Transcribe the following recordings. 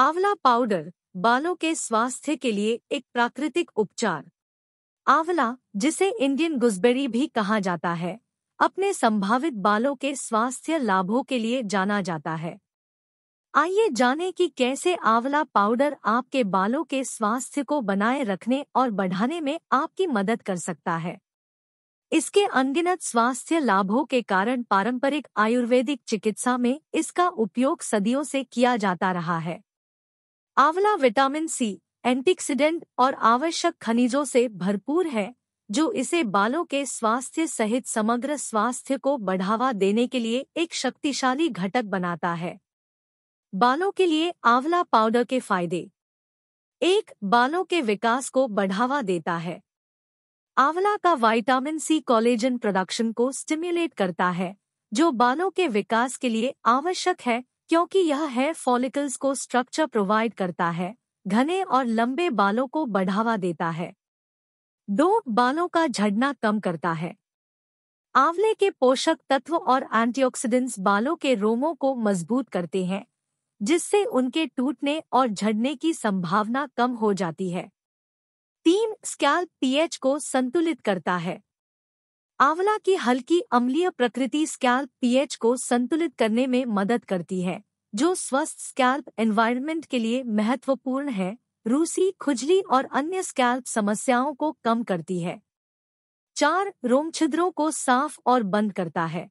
आंवला पाउडर बालों के स्वास्थ्य के लिए एक प्राकृतिक उपचार आंवला जिसे इंडियन गुजबेरी भी कहा जाता है अपने संभावित बालों के स्वास्थ्य लाभों के लिए जाना जाता है आइए जानें कि कैसे आंवला पाउडर आपके बालों के स्वास्थ्य को बनाए रखने और बढ़ाने में आपकी मदद कर सकता है इसके अनगिनत स्वास्थ्य लाभों के कारण पारंपरिक आयुर्वेदिक चिकित्सा में इसका उपयोग सदियों से किया जाता रहा है आंवला विटामिन सी एंटीऑक्सीडेंट और आवश्यक खनिजों से भरपूर है जो इसे बालों के स्वास्थ्य सहित समग्र स्वास्थ्य को बढ़ावा देने के लिए एक शक्तिशाली घटक बनाता है बालों के लिए आंवला पाउडर के फायदे एक बालों के विकास को बढ़ावा देता है आंवला का विटामिन सी कोलेजन प्रोडक्शन को स्टिम्युलेट करता है जो बालों के विकास के लिए आवश्यक है क्योंकि यह हेयर फॉलिकल्स को स्ट्रक्चर प्रोवाइड करता है घने और लंबे बालों को बढ़ावा देता है दो बालों का झड़ना कम करता है आंवले के पोषक तत्व और एंटीऑक्सीडेंट्स बालों के रोमों को मजबूत करते हैं जिससे उनके टूटने और झड़ने की संभावना कम हो जाती है तीन स्कैल्प पीएच को संतुलित करता है आंवला की हल्की अम्लीय प्रकृति स्कैल्प पीएच को संतुलित करने में मदद करती है जो स्वस्थ स्कैल्प एनवायरनमेंट के लिए महत्वपूर्ण है रूसी खुजली और अन्य स्कैल्प समस्याओं को कम करती है चार रोमछिद्रों को साफ और बंद करता है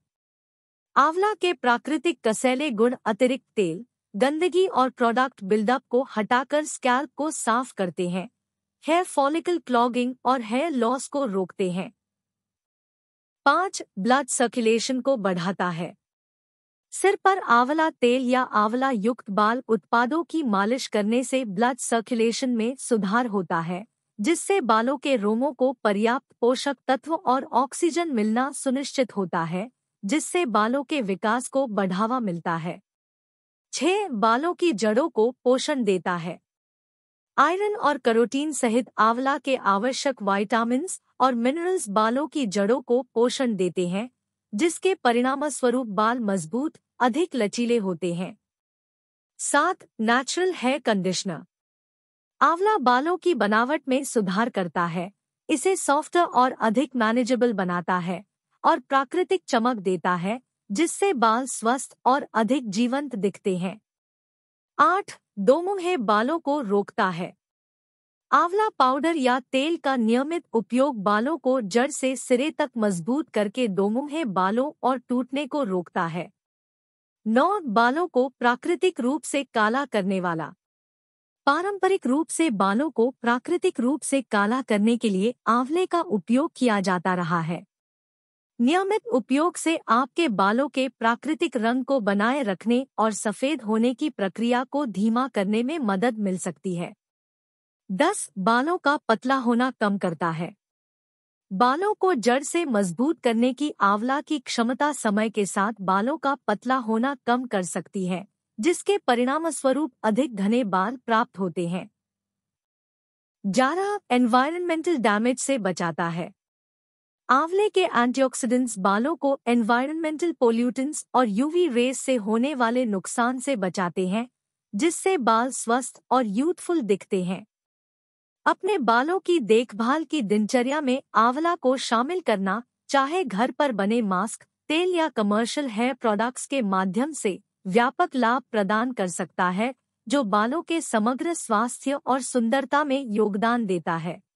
आंवला के प्राकृतिक कसैले गुण अतिरिक्त तेल गंदगी और प्रोडक्ट बिल्डअप को हटाकर स्कैल्प को साफ करते हैं हेयर फॉलिकल क्लॉगिंग और हेयर लॉस को रोकते हैं पांच ब्लड सर्कुलेशन को बढ़ाता है सिर पर आंवला तेल या आंवला युक्त बाल उत्पादों की मालिश करने से ब्लड सर्कुलेशन में सुधार होता है जिससे बालों के रोमों को पर्याप्त पोषक तत्व और ऑक्सीजन मिलना सुनिश्चित होता है जिससे बालों के विकास को बढ़ावा मिलता है छह बालों की जड़ों को पोषण देता है आयरन और करोटीन सहित आंवला के आवश्यक वाइटामिन्स और मिनरल्स बालों की जड़ों को पोषण देते हैं जिसके परिणाम स्वरूप बाल मजबूत अधिक लचीले होते हैं सात नेचुरल हेयर कंडीशनर आंवला बालों की बनावट में सुधार करता है इसे सॉफ्ट और अधिक मैनेजेबल बनाता है और प्राकृतिक चमक देता है जिससे बाल स्वस्थ और अधिक जीवंत दिखते हैं आठ दोमुहे बालों को रोकता है आंवला पाउडर या तेल का नियमित उपयोग बालों को जड़ से सिरे तक मजबूत करके दोमुहे बालों और टूटने को रोकता है नौ बालों को प्राकृतिक रूप से काला करने वाला पारंपरिक रूप से बालों को प्राकृतिक रूप से काला करने के लिए आंवले का उपयोग किया जाता रहा है नियमित उपयोग से आपके बालों के प्राकृतिक रंग को बनाए रखने और सफेद होने की प्रक्रिया को धीमा करने में मदद मिल सकती है दस बालों का पतला होना कम करता है बालों को जड़ से मजबूत करने की आंवला की क्षमता समय के साथ बालों का पतला होना कम कर सकती है जिसके परिणामस्वरूप अधिक घने बाल प्राप्त होते हैं जारा एनवायरमेंटल डैमेज से बचाता है आंवले के एंटीऑक्सीडेंट्स बालों को एनवायरमेंटल पोल्यूटेंट्स और यूवी रेस से होने वाले नुकसान से बचाते हैं जिससे बाल स्वस्थ और यूथफुल दिखते हैं अपने बालों की देखभाल की दिनचर्या में आंवला को शामिल करना चाहे घर पर बने मास्क तेल या कमर्शियल हेयर प्रोडक्ट्स के माध्यम से व्यापक लाभ प्रदान कर सकता है जो बालों के समग्र स्वास्थ्य और सुंदरता में योगदान देता है